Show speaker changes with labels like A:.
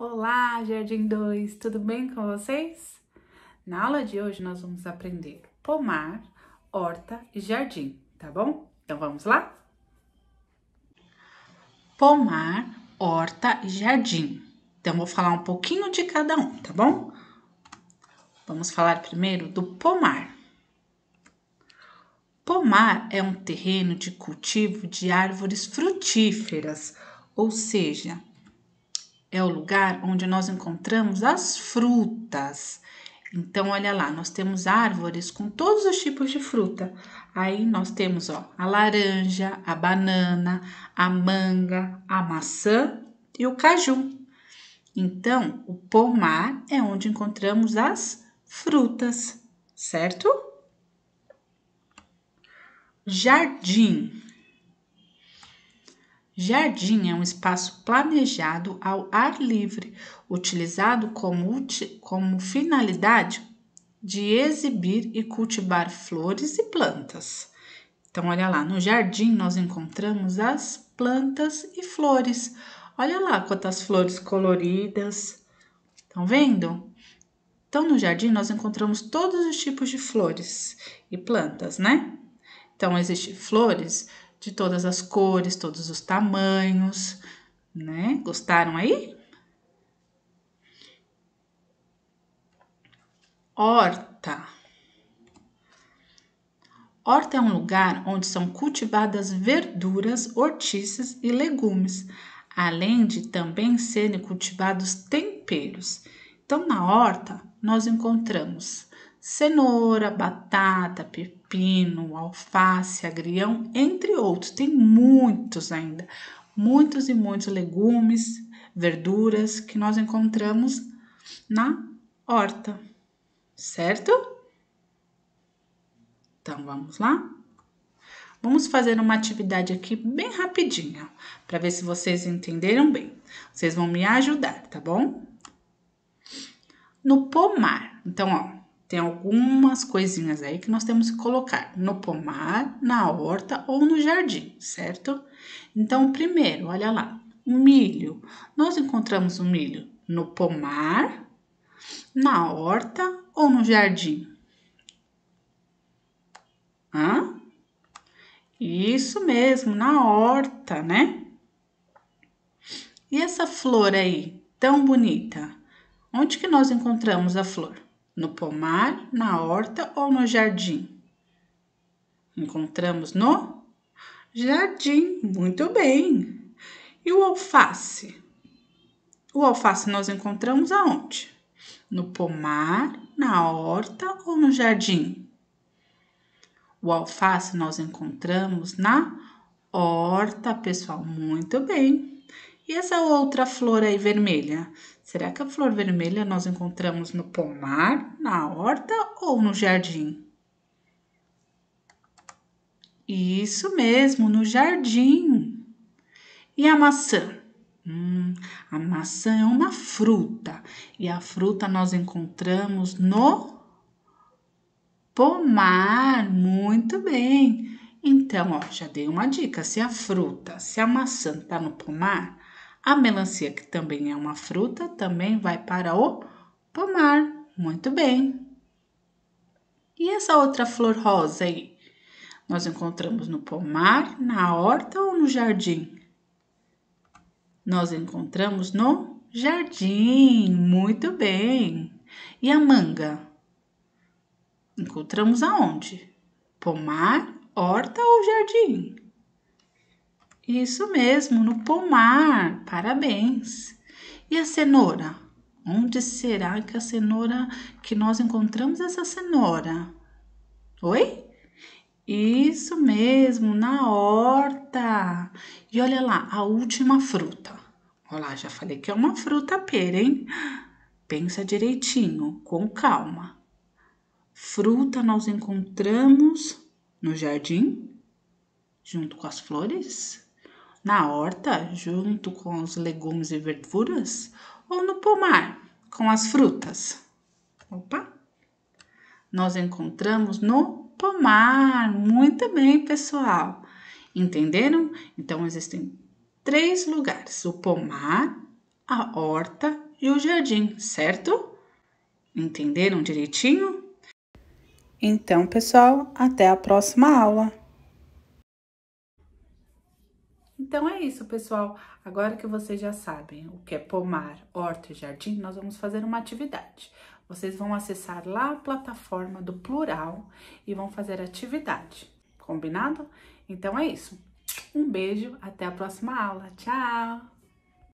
A: Olá, Jardim 2, tudo bem com vocês? Na aula de hoje nós vamos aprender pomar, horta e jardim, tá bom? Então vamos lá? Pomar, horta e jardim. Então vou falar um pouquinho de cada um, tá bom? Vamos falar primeiro do pomar. Pomar é um terreno de cultivo de árvores frutíferas, ou seja, é o lugar onde nós encontramos as frutas. Então, olha lá, nós temos árvores com todos os tipos de fruta. Aí nós temos ó, a laranja, a banana, a manga, a maçã e o caju. Então, o pomar é onde encontramos as frutas, certo? Jardim. Jardim é um espaço planejado ao ar livre, utilizado como, como finalidade de exibir e cultivar flores e plantas. Então, olha lá, no jardim nós encontramos as plantas e flores. Olha lá quantas flores coloridas. Estão vendo? Então, no jardim nós encontramos todos os tipos de flores e plantas, né? Então, existem flores de todas as cores, todos os tamanhos, né? Gostaram aí? Horta. Horta é um lugar onde são cultivadas verduras, hortícias e legumes, além de também serem cultivados temperos. Então, na horta, nós encontramos cenoura, batata, pepino pepino, alface, agrião, entre outros. Tem muitos ainda, muitos e muitos legumes, verduras que nós encontramos na horta, certo? Então vamos lá? Vamos fazer uma atividade aqui bem rapidinha, para ver se vocês entenderam bem. Vocês vão me ajudar, tá bom? No pomar. Então, ó, tem algumas coisinhas aí que nós temos que colocar no pomar, na horta ou no jardim, certo? Então, primeiro, olha lá, o milho. Nós encontramos o milho no pomar, na horta ou no jardim? Hã? Isso mesmo, na horta, né? E essa flor aí, tão bonita? Onde que nós encontramos a flor? no pomar, na horta ou no jardim? Encontramos no jardim, muito bem. E o alface? O alface nós encontramos aonde? No pomar, na horta ou no jardim? O alface nós encontramos na horta, pessoal, muito bem. E essa outra flor aí vermelha? Será que a flor vermelha nós encontramos no pomar, na horta ou no jardim? Isso mesmo, no jardim. E a maçã? Hum, a maçã é uma fruta e a fruta nós encontramos no pomar. Muito bem. Então, ó, já dei uma dica. Se a fruta, se a maçã está no pomar, a melancia, que também é uma fruta, também vai para o pomar. Muito bem. E essa outra flor rosa aí? Nós encontramos no pomar, na horta ou no jardim? Nós encontramos no jardim. Muito bem. E a manga? Encontramos aonde? Pomar, horta ou jardim? Isso mesmo, no pomar. Parabéns. E a cenoura? Onde será que a cenoura que nós encontramos essa cenoura? Oi? Isso mesmo, na horta. E olha lá, a última fruta. Olha lá, já falei que é uma fruta pera, hein? Pensa direitinho, com calma. Fruta nós encontramos no jardim, junto com as flores, na horta, junto com os legumes e verduras? Ou no pomar, com as frutas? Opa! Nós encontramos no pomar. Muito bem, pessoal. Entenderam? Então existem três lugares: o pomar, a horta e o jardim, certo? Entenderam direitinho? Então, pessoal, até a próxima aula! Então é isso, pessoal. Agora que vocês já sabem o que é pomar, horta e jardim, nós vamos fazer uma atividade. Vocês vão acessar lá a plataforma do Plural e vão fazer atividade. Combinado? Então é isso. Um beijo, até a próxima aula. Tchau!